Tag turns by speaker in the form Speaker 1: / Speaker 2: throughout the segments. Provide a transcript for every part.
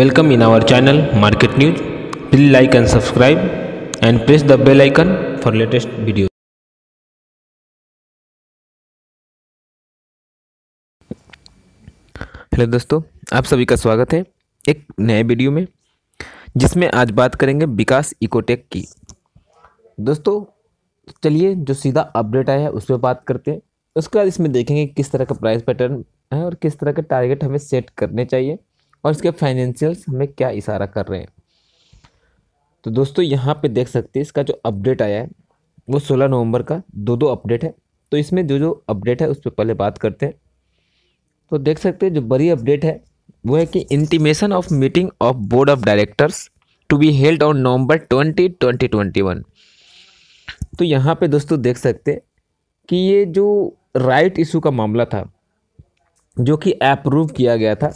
Speaker 1: Welcome in our channel Market News. Please like and subscribe and press the bell icon for latest videos. Hello दोस्तों आप सभी का स्वागत है एक नए वीडियो में जिसमें आज बात करेंगे विकास इकोटेक की दोस्तों चलिए जो सीधा अपडेट आया है उस पर बात करते हैं उसके बाद इसमें देखेंगे किस तरह का प्राइस पैटर्न है और किस तरह के टारगेट हमें सेट करने चाहिए और इसके फाइनेंशियल्स हमें क्या इशारा कर रहे हैं तो दोस्तों यहाँ पे देख सकते हैं इसका जो अपडेट आया है वो सोलह नवंबर का दो दो अपडेट है तो इसमें जो जो अपडेट है उस पर पहले बात करते हैं तो देख सकते हैं जो बड़ी अपडेट है वो है कि intimation of meeting of board of directors to be held on November twenty twenty twenty one तो यहाँ पे दोस्तों देख सकते कि ये जो राइट इशू का मामला था जो कि अप्रूव किया गया था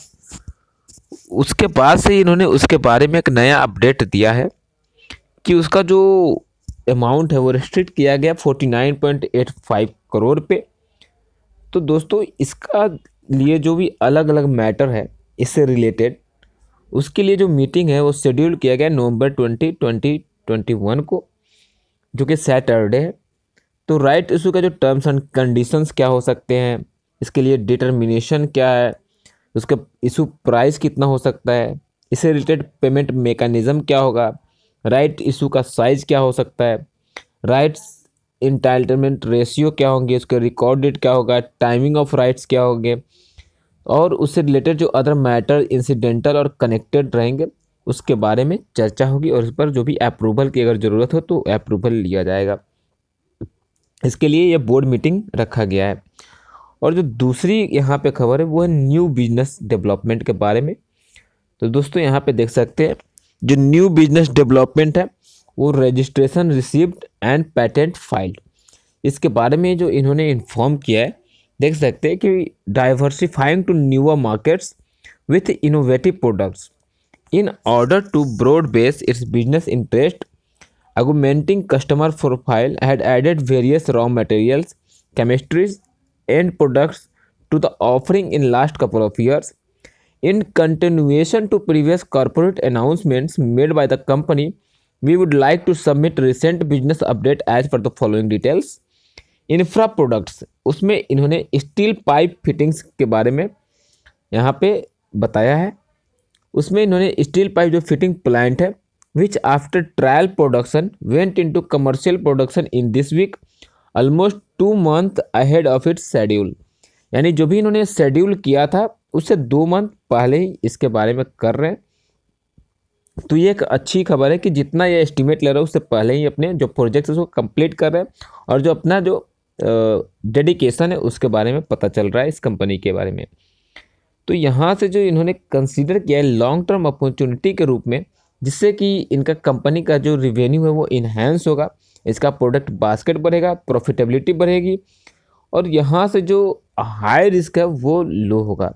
Speaker 1: उसके बाद से इन्होंने उसके बारे में एक नया अपडेट दिया है कि उसका जो अमाउंट है वो रिस्ट्रिक्ट किया गया forty nine point eight five crore पे तो दोस्तों इसका लिए जो भी अलग अलग मैटर है इससे रिलेटेड उसके लिए जो मीटिंग है वो शेड्यूल किया गया November twenty twenty twenty one को जो कि सैटरडे है तो राइट इशू का जो टर्म्स एंड कंडीशंस क्या हो सकते हैं इसके लिए डिटर्मिनेशन क्या है उसका इशू प्राइस कितना हो सकता है इससे रिलेटेड पेमेंट मेकानिज़म क्या होगा राइट इशू का साइज़ क्या हो सकता है राइट्स इंटाइटलमेंट रेशियो क्या होंगे उसके रिकॉर्ड डेट क्या होगा टाइमिंग ऑफ राइट्स क्या होंगे और उससे रिलेटेड जो अदर मैटर इंसिडेंटल और कनेक्टेड रहेंगे उसके बारे में चर्चा होगी और उस पर जो भी अप्रूवल की अगर ज़रूरत हो तो अप्रूवल लिया जाएगा इसके लिए यह बोर्ड मीटिंग रखा गया है और जो दूसरी यहाँ पे खबर है वो है न्यू बिजनेस डेवलपमेंट के बारे में तो दोस्तों यहाँ पे देख सकते हैं जो न्यू बिजनेस डेवलपमेंट है वो registration received and patent filed इसके बारे में जो इन्होंने इन्फॉर्म किया है देख सकते हैं कि diversifying to new markets with innovative products in order to broad base its business interest argumenting customer profile had added various raw materials chemistries and products to the offering in last couple of years in continuation to previous corporate announcements made by the company we would like to submit recent business update as per the following details infra products उसमें इन्होंने steel pipe fittings के बारे में यहाँ पे बताया है उसमें इन्होंने स्टील पाइप जो फिटिंग प्लांट है which after trial production went into commercial production in this week almost two month ahead of its schedule यानी जो भी इन्होंने शेड्यूल किया था उससे दो मंथ पहले ही इसके बारे में कर रहे हैं तो ये एक अच्छी खबर है कि जितना ये एस्टिमेट ले रहा है उससे पहले ही अपने जो प्रोजेक्ट्स उसको कंप्लीट कर रहे हैं और जो अपना जो डेडिकेशन है उसके बारे में पता चल रहा है इस कंपनी के बारे में तो यहाँ से जो इन्होंने कंसिडर किया है लॉन्ग टर्म अपॉर्चुनिटी के रूप में जिससे कि इनका कंपनी का जो रिवेन्यू है वो इन्हेंस होगा इसका प्रोडक्ट बास्केट बढ़ेगा प्रॉफिटेबिलिटी बढ़ेगी और यहाँ से जो हाई रिस्क है वो लो होगा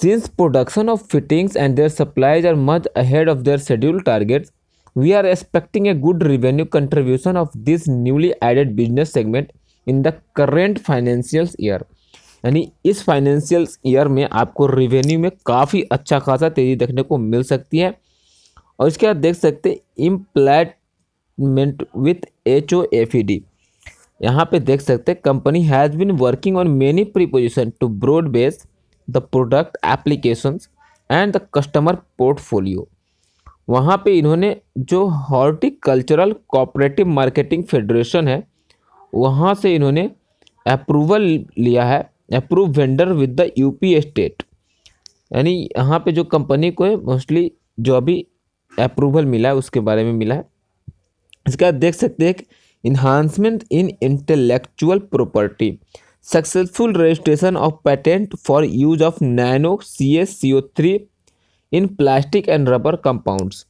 Speaker 1: since production of fittings and their supplies are much ahead of their schedule targets we are expecting a good revenue contribution of this newly added business segment in the current financial year यानी इस financial year में आपको revenue में काफ़ी अच्छा खासा तेज़ी देखने को मिल सकती है और इसके बाद देख सकते हैं empanelment with H O F E D यहाँ पे देख सकते हैं company has been working on many proposition to broad base the product application and the customer portfolio वहाँ पे इन्होंने जो हॉर्टिकल्चरल कोऑपरेटिव मार्केटिंग फेडरेशन है वहाँ से इन्होंने अप्रूवल लिया है approve vendor with the UP state यानी यहाँ पे जो कंपनी को है मोस्टली जो अभी अप्रूवल मिला है उसके बारे में मिला है इसका देख सकते हैं enhancement in intellectual property successful registration of patent for use of nano C S C O three in plastic and rubber compounds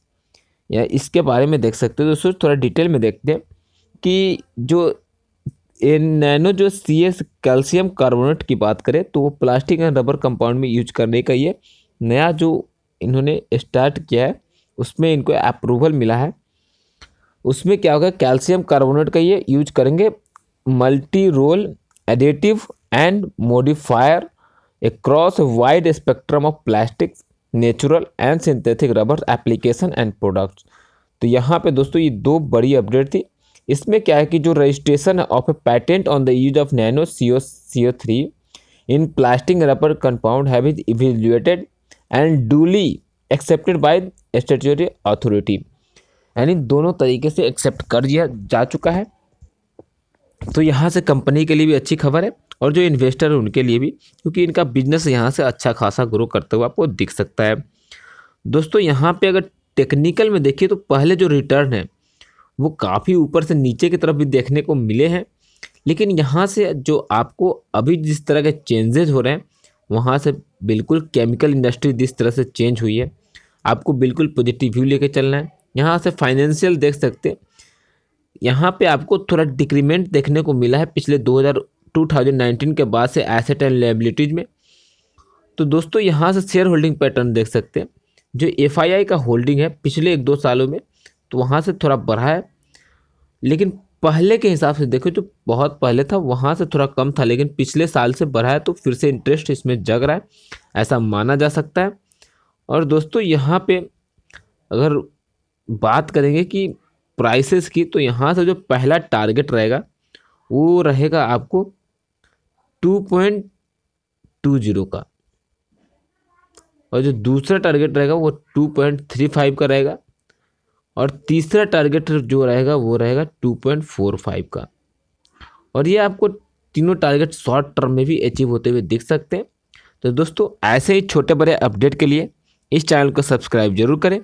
Speaker 1: या इसके बारे में देख सकते हो दोस्तों थोड़ा डिटेल में देखते हैं कि जो नैनो जो सी एस कैल्शियम कार्बोनेट की बात करें तो वो प्लास्टिक एंड रबर कंपाउंड में यूज करने का ये नया जो इन्होंने स्टार्ट किया है उसमें इनको अप्रूवल मिला है उसमें क्या होगा कैल्शियम कार्बोनेट का ये यूज करेंगे multi role additive and modifier across wide spectrum of plastic natural and synthetic rubber application and products तो यहाँ पे दोस्तों ये दो बड़ी अपडेट थी इसमें क्या है कि जो registration of a patent on the use of nano C O C O three in plastic rubber compound हैविज evaluated and duly accepted by statutory authority यानी दोनों तरीके से एक्सेप्ट कर दिया जा चुका है तो यहाँ से कंपनी के लिए भी अच्छी खबर है और जो इन्वेस्टर हैं उनके लिए भी क्योंकि इनका बिजनेस यहाँ से अच्छा खासा ग्रो करते हुए आपको दिख सकता है दोस्तों यहाँ पे अगर टेक्निकल में देखिए तो पहले जो रिटर्न है वो काफ़ी ऊपर से नीचे की तरफ भी देखने को मिले हैं लेकिन यहाँ से जो आपको अभी जिस तरह के चेंजेज हो रहे हैं वहाँ से बिल्कुल केमिकल इंडस्ट्री जिस तरह से चेंज हुई है आपको बिल्कुल पॉजिटिव व्यू लेके चलना है यहाँ से फाइनेंशियल देख सकते यहाँ पे आपको थोड़ा डिक्रीमेंट देखने को मिला है पिछले 2000 2019 के बाद से एसेट एंड लाइबिलिटीज में तो दोस्तों यहाँ से शेयर होल्डिंग पैटर्न देख सकते हैं जो एफ का होल्डिंग है पिछले एक दो सालों में तो वहाँ से थोड़ा बढ़ा है लेकिन पहले के हिसाब से देखो जो तो बहुत पहले था वहाँ से थोड़ा कम था लेकिन पिछले साल से बढ़ा है तो फिर से इंटरेस्ट इसमें जग रहा है ऐसा माना जा सकता है और दोस्तों यहाँ पे अगर बात करेंगे कि प्राइसेस की तो यहाँ से जो पहला टारगेट रहेगा वो रहेगा आपको टू पॉइंट टू जीरो का और जो दूसरा टारगेट रहेगा वो टू पॉइंट थ्री फाइव का रहेगा और तीसरा टारगेट जो रहेगा वो रहेगा टू पॉइंट फोर फाइव का और ये आपको तीनों टारगेट शॉर्ट टर्म में भी अचीव होते हुए देख सकते हैं तो दोस्तों ऐसे ही छोटे बड़े अपडेट के लिए इस चैनल को सब्सक्राइब जरूर करें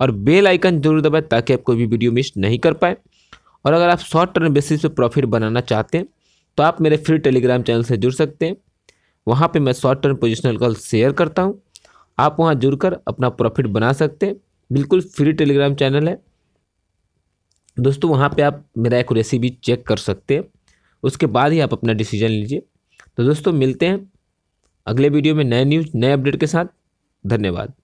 Speaker 1: और बेल आइकन जरूर दबाएं ताकि आप कोई भी वीडियो मिस नहीं कर पाए और अगर आप शॉर्ट टर्म बेसिस पे प्रॉफिट बनाना चाहते हैं तो आप मेरे फ्री टेलीग्राम चैनल से जुड़ सकते हैं वहाँ पे मैं short term positional call share करता हूँ आप वहाँ जुड़ कर अपना प्रॉफिट बना सकते हैं बिल्कुल फ्री टेलीग्राम चैनल है दोस्तों वहाँ पर आप मेरा एक्यूरेसी भी चेक कर सकते हैं उसके बाद ही आप अपना डिसीजन लीजिए तो दोस्तों मिलते हैं अगले वीडियो में नए न्यूज़ नए अपडेट के साथ धन्यवाद